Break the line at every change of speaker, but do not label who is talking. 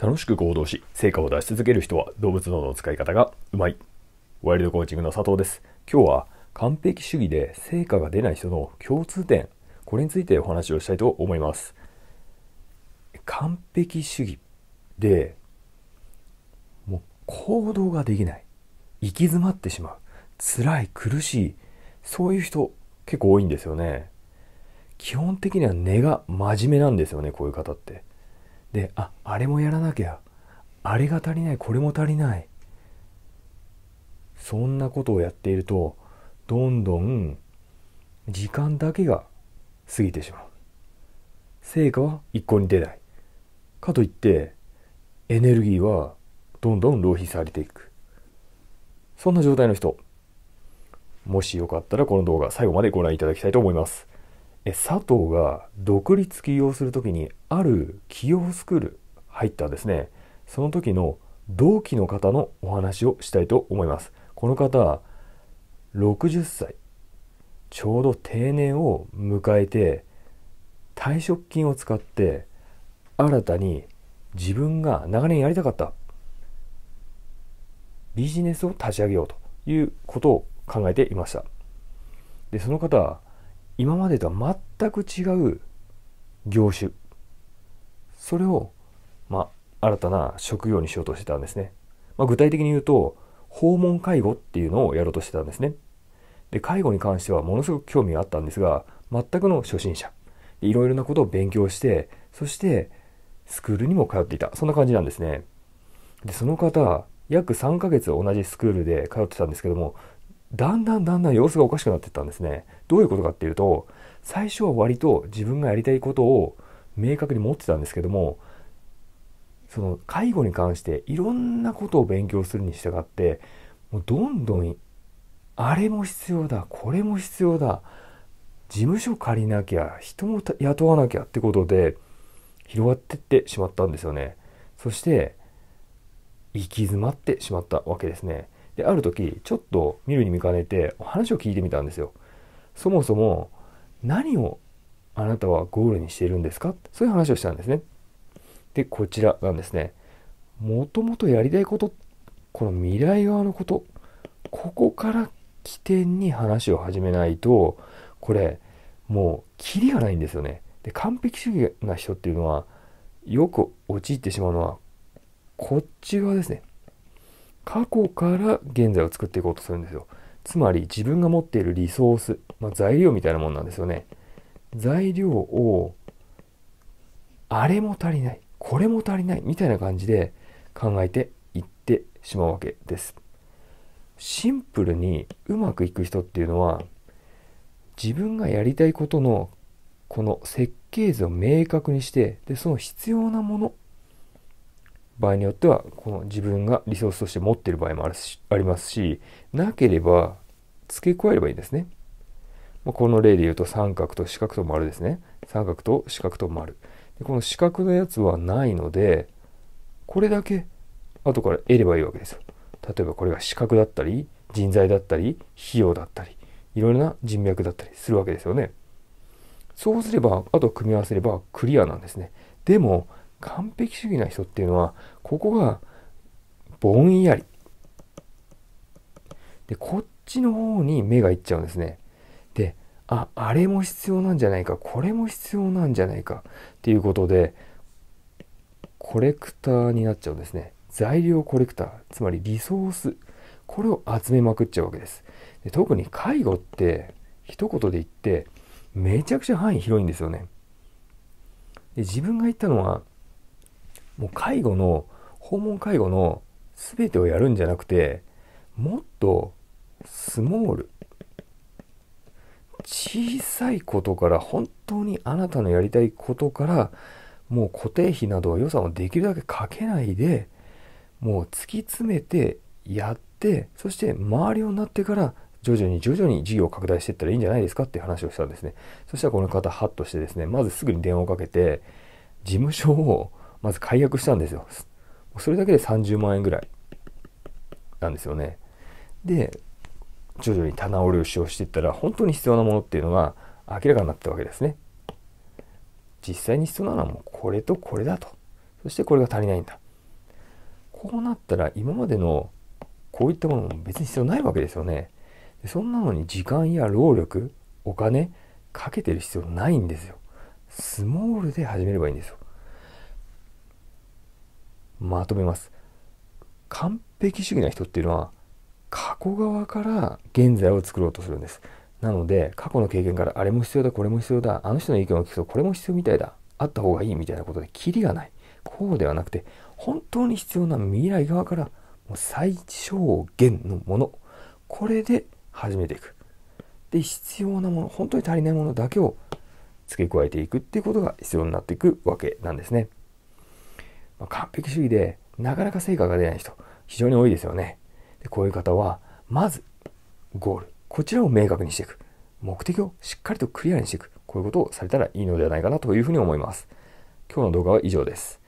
楽しく行動し、成果を出し続ける人は動物脳の使い方がうまい。ワイルドコーチングの佐藤です。今日は完璧主義で成果が出ない人の共通点、これについてお話をしたいと思います。完璧主義で、もう行動ができない。行き詰まってしまう。辛い、苦しい。そういう人結構多いんですよね。基本的には根が真面目なんですよね、こういう方って。でああれもやらなきゃあれが足りないこれも足りないそんなことをやっているとどんどん時間だけが過ぎてしまう成果は一向に出ないかといってエネルギーはどんどん浪費されていくそんな状態の人もしよかったらこの動画最後までご覧いただきたいと思いますえ佐藤が独立起業する時にある起業スクール入ったんですねその時の同期の方のお話をしたいと思いますこの方60歳ちょうど定年を迎えて退職金を使って新たに自分が長年やりたかったビジネスを立ち上げようということを考えていましたでその方今までとは全く違う業種それを、まあ、新たな職業にしようとしてたんですね、まあ、具体的に言うと訪問介護っていうのをやろうとしてたんですねで介護に関してはものすごく興味があったんですが全くの初心者いろいろなことを勉強してそしてスクールにも通っていたそんな感じなんですねでその方約3ヶ月同じスクールで通ってたんですけどもだんだんだんだん様子がおかしくなってったんですね。どういうことかっていうと、最初は割と自分がやりたいことを明確に持ってたんですけども、その介護に関していろんなことを勉強するに従って、もうどんどんあれも必要だ、これも必要だ、事務所借りなきゃ、人も雇わなきゃってことで広がってってしまったんですよね。そして、行き詰まってしまったわけですね。で、ある時、ちょっと見るに見かねて、お話を聞いてみたんですよ。そもそも、何をあなたはゴールにしているんですかそういう話をしたんですね。で、こちらなんですね。もともとやりたいこと、この未来側のこと、ここから起点に話を始めないと、これ、もう、キリがないんですよね。で、完璧主義な人っていうのは、よく陥ってしまうのは、こっち側ですね。過去から現在を作っていこうとするんですよ。つまり自分が持っているリソース、まあ、材料みたいなもんなんですよね。材料をあれも足りない、これも足りないみたいな感じで考えていってしまうわけです。シンプルにうまくいく人っていうのは自分がやりたいことのこの設計図を明確にしてでその必要なもの場合によっては、この自分がリソースとして持っている場合もあるしありますし、なければ付け加えればいいんですね。まこの例で言うと三角と四角と丸ですね。三角と四角と丸。でこの四角のやつはないので、これだけ後から得ればいいわけですよ。例えばこれが四角だったり、人材だったり、費用だったり、いろいろな人脈だったりするわけですよね。そうすれば、あと組み合わせればクリアなんですね。でも、完璧主義な人っていうのは、ここがぼんやり。で、こっちの方に目がいっちゃうんですね。で、あ、あれも必要なんじゃないか、これも必要なんじゃないかっていうことで、コレクターになっちゃうんですね。材料コレクター、つまりリソース。これを集めまくっちゃうわけです。で特に介護って、一言で言って、めちゃくちゃ範囲広いんですよね。で自分が言ったのは、もう介護の、訪問介護の全てをやるんじゃなくて、もっとスモール。小さいことから、本当にあなたのやりたいことから、もう固定費などは予算をできるだけかけないで、もう突き詰めてやって、そして周りをになってから徐々に徐々に事業を拡大していったらいいんじゃないですかっていう話をしたんですね。そしたらこの方、ハッとしてですね、まずすぐに電話をかけて、事務所をまず解約したんですよ。それだけで30万円ぐらいなんですよね。で、徐々に棚卸しをしていったら、本当に必要なものっていうのが明らかになったわけですね。実際に必要なのはもうこれとこれだと。そしてこれが足りないんだ。こうなったら今までのこういったものも別に必要ないわけですよね。そんなのに時間や労力、お金かけてる必要ないんですよ。スモールで始めればいいんですよ。まとめます。完璧主義な人っていうのは過去側から現在を作ろうとするんです。なので過去の経験からあれも必要だこれも必要だあの人の意見を聞くとこれも必要みたいだあった方がいいみたいなことでキリがないこうではなくて本当に必要な未来側からもう最小限のものこれで始めていくで必要なもの本当に足りないものだけを付け加えていくっていうことが必要になっていくわけなんですね。まあ、完璧主義でなかなか成果が出ない人、非常に多いですよね。でこういう方は、まず、ゴール。こちらを明確にしていく。目的をしっかりとクリアにしていく。こういうことをされたらいいのではないかなというふうに思います。今日の動画は以上です。